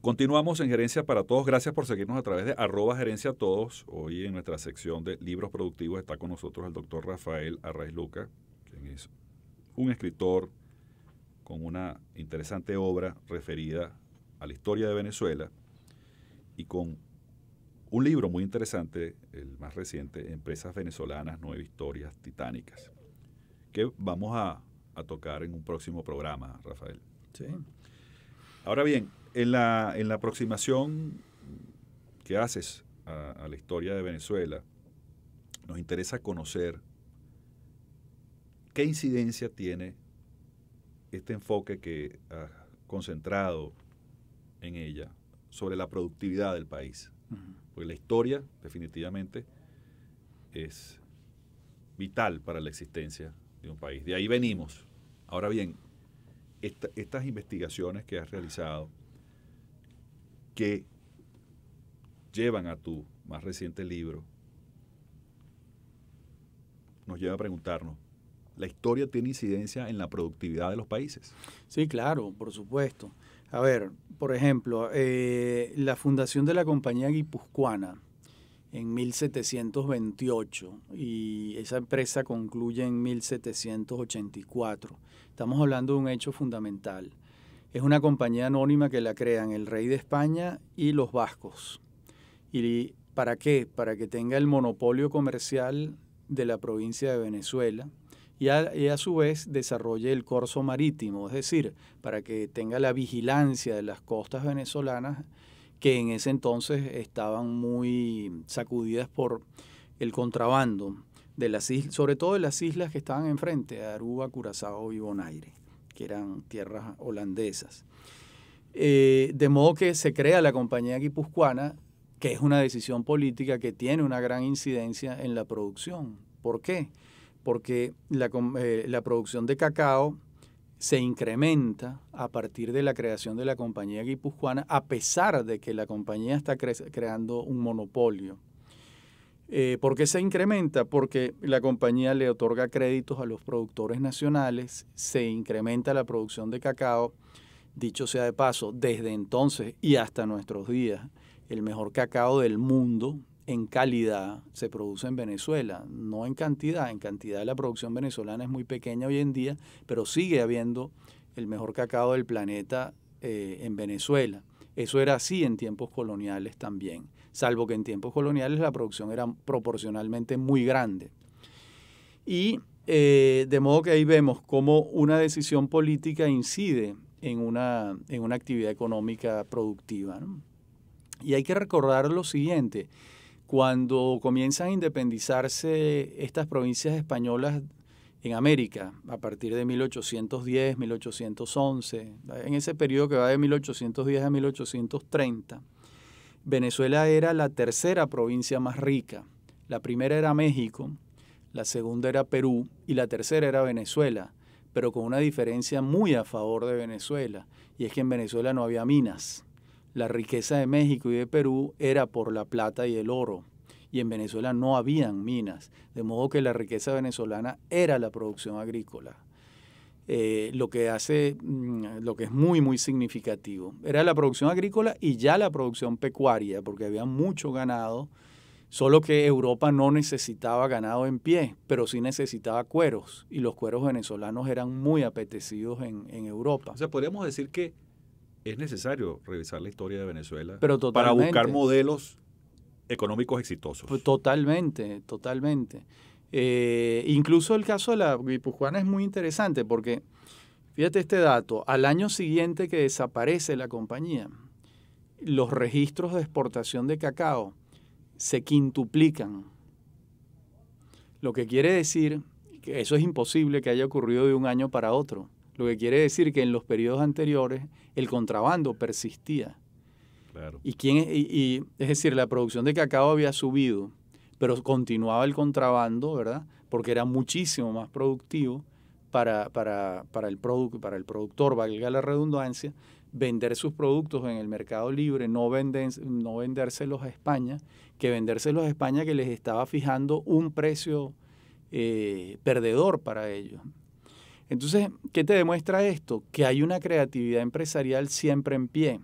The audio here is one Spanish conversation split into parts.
Continuamos en Gerencia para Todos. Gracias por seguirnos a través de arroba gerencia todos. Hoy en nuestra sección de libros productivos está con nosotros el doctor Rafael Arraiz Luca, quien es un escritor con una interesante obra referida a la historia de Venezuela y con un libro muy interesante, el más reciente, Empresas Venezolanas, Nueve Historias Titánicas, que vamos a, tocar en un próximo programa, Rafael. Ahora bien, en la, aproximación que haces a, la historia de Venezuela, nos interesa conocer qué incidencia tiene este enfoque que has concentrado en ella sobre la productividad del país. Porque la historia definitivamente es vital para la existencia de un país. De ahí venimos. Ahora bien, estas investigaciones que has realizado que llevan a tu más reciente libro, nos lleva a preguntarnos, ¿la historia tiene incidencia en la productividad de los países? Sí, claro, por supuesto. A ver, por ejemplo, eh, la fundación de la compañía guipuzcoana en 1728 y esa empresa concluye en 1784. Estamos hablando de un hecho fundamental. Es una compañía anónima que la crean el rey de España y los vascos. ¿Y para qué? Para que tenga el monopolio comercial de la provincia de Venezuela y a, su vez desarrolle el corso marítimo, es decir, para que tenga la vigilancia de las costas venezolanas que en ese entonces estaban muy sacudidas por el contrabando, de las islas, sobre todo de las islas que estaban enfrente, Aruba, Curazao y Bonaire que eran tierras holandesas. Eh, de modo que se crea la compañía guipuzcoana, que es una decisión política que tiene una gran incidencia en la producción. ¿Por qué? Porque la, eh, producción de cacao se incrementa a partir de la creación de la compañía guipuzcoana, a pesar de que la compañía está creando un monopolio. Eh, ¿Por qué se incrementa? Porque la compañía le otorga créditos a los productores nacionales, se incrementa la producción de cacao, dicho sea de paso, desde entonces y hasta nuestros días, el mejor cacao del mundo en calidad se produce en Venezuela, no en cantidad, en cantidad la producción venezolana es muy pequeña hoy en día, pero sigue habiendo el mejor cacao del planeta eh, en Venezuela. Eso era así en tiempos coloniales también, salvo que en tiempos coloniales la producción era proporcionalmente muy grande. Y eh, de modo que ahí vemos cómo una decisión política incide en una, en una actividad económica productiva. Y hay que recordar lo siguiente, cuando comienzan a independizarse estas provincias españolas en América a partir de 1810, 1811, en ese periodo que va de 1810 a 1830. Venezuela era la tercera provincia más rica. La primera era México, la segunda era Perú y la tercera era Venezuela, pero con una diferencia muy a favor de Venezuela, y es que en Venezuela no había minas. La riqueza de México y de Perú era por la plata y el oro, y en Venezuela no habían minas, de modo que la riqueza venezolana era la producción agrícola. Eh, lo que hace, mm, lo que es muy, muy significativo. Era la producción agrícola y ya la producción pecuaria, porque había mucho ganado, solo que Europa no necesitaba ganado en pie, pero sí necesitaba cueros, y los cueros venezolanos eran muy apetecidos en, Europa. O sea, podríamos decir que es necesario revisar la historia de Venezuela para buscar modelos económicos exitosos. Pues, totalmente, totalmente. Eh, incluso el caso de la guipuzcoana es muy interesante porque, fíjate este dato, al año siguiente que desaparece la compañía, los registros de exportación de cacao se quintuplican. Lo que quiere decir que eso es imposible que haya ocurrido de un año para otro. Lo que quiere decir que en los periodos anteriores el contrabando persistía. Y, quién, es decir, la producción de cacao había subido, pero continuaba el contrabando, ¿verdad? Porque era muchísimo más productivo para, el, para el productor, valga la redundancia, vender sus productos en el mercado libre, no, no vendérselos a España, que vendérselos a España que les estaba fijando un precio eh, perdedor para ellos. Entonces, ¿qué te demuestra esto? Que hay una creatividad empresarial siempre en pie.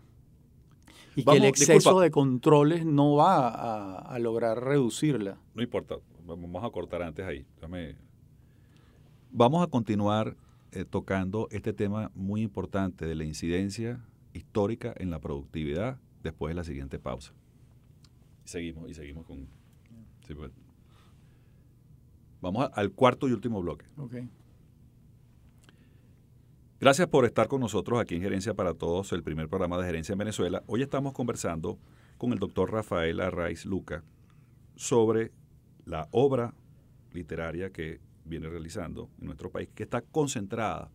Y que el exceso de controles no va a, lograr reducirla. No importa, vamos a cortar antes ahí. Vamos a continuar eh, tocando este tema muy importante de la incidencia histórica en la productividad después de la siguiente pausa. seguimos, y seguimos con... Pues. Vamos al cuarto y último bloque. Okay. Gracias por estar con nosotros aquí en Gerencia para Todos, el primer programa de Gerencia en Venezuela. Hoy estamos conversando con el doctor Rafael Arraiz Luca sobre la obra literaria que viene realizando en nuestro país, que está concentrada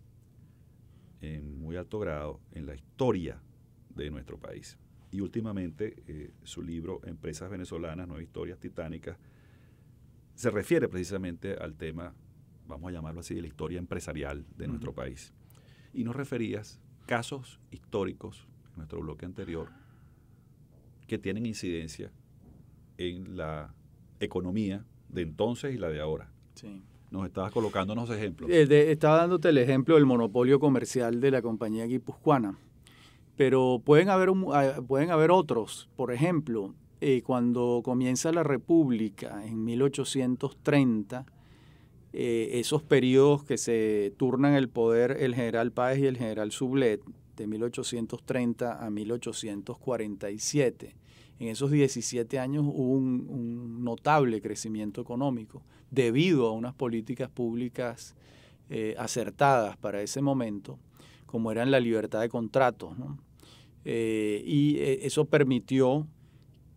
en muy alto grado en la historia de nuestro país. Y últimamente eh, su libro Empresas Venezolanas, Nuevas Historias Titánicas, se refiere precisamente al tema, vamos a llamarlo así, de la historia empresarial de nuestro país y nos referías casos históricos en nuestro bloque anterior que tienen incidencia en la economía de entonces y la de ahora. Sí. Nos estabas colocando unos ejemplos. Eh, estaba dándote el ejemplo del monopolio comercial de la compañía guipuzcoana, pero pueden haber, ah, pueden haber otros. Por ejemplo, eh, cuando comienza la República en 1830, eh, esos periodos que se turnan el poder el general Páez y el general Sublet de 1830 a 1847. En esos 17 años hubo un, notable crecimiento económico debido a unas políticas públicas eh, acertadas para ese momento, como eran la libertad de contratos. Eh, y eso permitió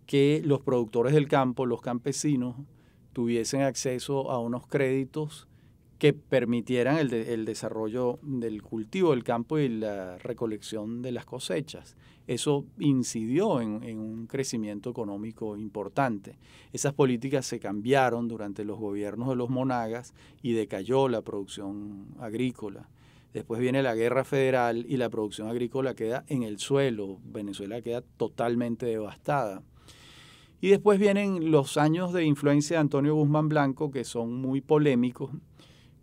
que los productores del campo, los campesinos, tuviesen acceso a unos créditos que permitieran el, el, desarrollo del cultivo del campo y la recolección de las cosechas. Eso incidió en, en, un crecimiento económico importante. Esas políticas se cambiaron durante los gobiernos de los monagas y decayó la producción agrícola. Después viene la guerra federal y la producción agrícola queda en el suelo. Venezuela queda totalmente devastada. Y después vienen los años de influencia de Antonio Guzmán Blanco, que son muy polémicos,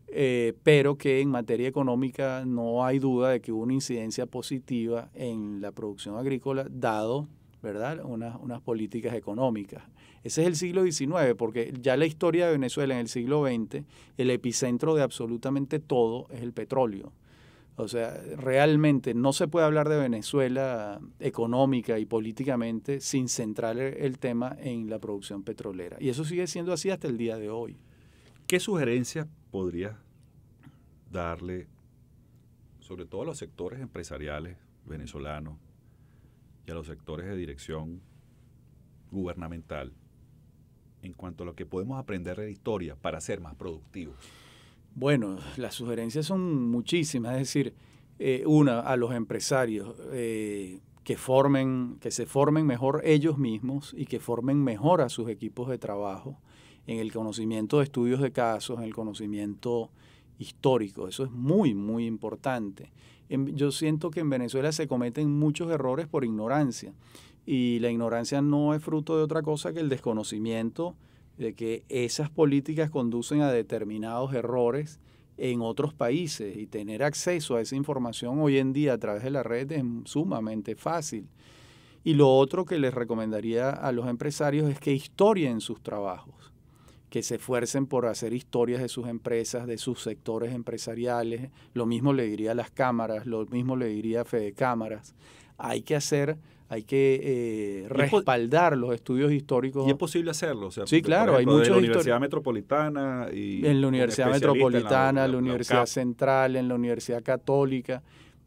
eh, pero que en materia económica no hay duda de que hubo una incidencia positiva en la producción agrícola, dado ¿verdad? Unas, unas políticas económicas. Ese es el siglo XIX, porque ya la historia de Venezuela en el siglo XX, el epicentro de absolutamente todo es el petróleo. O sea, realmente no se puede hablar de Venezuela económica y políticamente sin centrar el tema en la producción petrolera. Y eso sigue siendo así hasta el día de hoy. ¿Qué sugerencias podría darle, sobre todo a los sectores empresariales venezolanos y a los sectores de dirección gubernamental, en cuanto a lo que podemos aprender de la historia para ser más productivos? Bueno, las sugerencias son muchísimas, es decir, eh, una, a los empresarios eh, que formen, que se formen mejor ellos mismos y que formen mejor a sus equipos de trabajo en el conocimiento de estudios de casos, en el conocimiento histórico. Eso es muy, muy importante. yo siento que en Venezuela se cometen muchos errores por ignorancia y la ignorancia no es fruto de otra cosa que el desconocimiento de que esas políticas conducen a determinados errores en otros países y tener acceso a esa información hoy en día a través de la red es sumamente fácil. Y lo otro que les recomendaría a los empresarios es que historien sus trabajos, que se esfuercen por hacer historias de sus empresas, de sus sectores empresariales. Lo mismo le diría a las cámaras, lo mismo le diría a Fede Cámaras. Hay que hacer hay que eh, respaldar los estudios históricos. Y es posible hacerlo. O sea, sí, claro, hay muchos. En la Universidad Metropolitana y. En la Universidad Metropolitana, la, Universidad Central, en la Universidad Católica.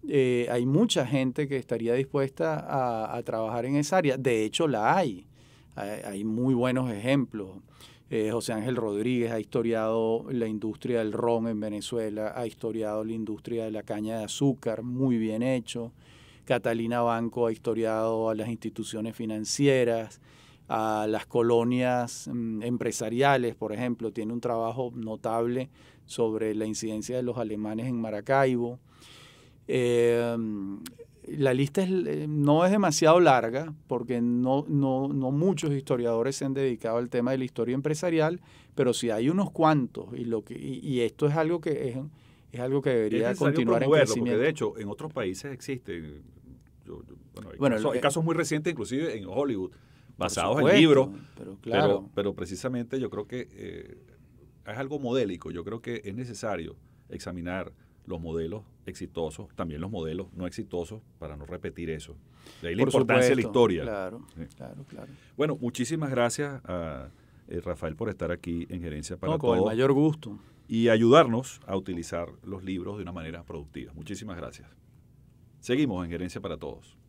Eh, hay mucha gente que estaría dispuesta a, trabajar en esa área. De hecho, la hay. Hay, muy buenos ejemplos. Eh, José Ángel Rodríguez ha historiado la industria del ron en Venezuela, ha historiado la industria de la caña de azúcar, muy bien hecho. Catalina Banco ha historiado a las instituciones financieras, a las colonias mm, empresariales, por ejemplo, tiene un trabajo notable sobre la incidencia de los alemanes en Maracaibo. Em, la lista eh, no es demasiado larga porque no, no, muchos historiadores se han dedicado al tema de la historia empresarial, pero si hay unos cuantos y, lo que, y, esto es algo que es, algo que debería continuar en crecimiento. de hecho, en otros países existe, bueno, hay, casos, muy recientes, inclusive en Hollywood, basados en libros. Pero, claro. pero, precisamente yo creo que eh, es algo modélico. Yo creo que es necesario examinar los modelos exitosos, también los modelos no exitosos, para no repetir eso. De ahí la importancia de la historia. Claro, claro, Bueno, muchísimas gracias a eh, Rafael por estar aquí en Gerencia para no, con el mayor gusto. Y ayudarnos a utilizar los libros de una manera productiva. Muchísimas gracias. Seguimos en Gerencia para Todos.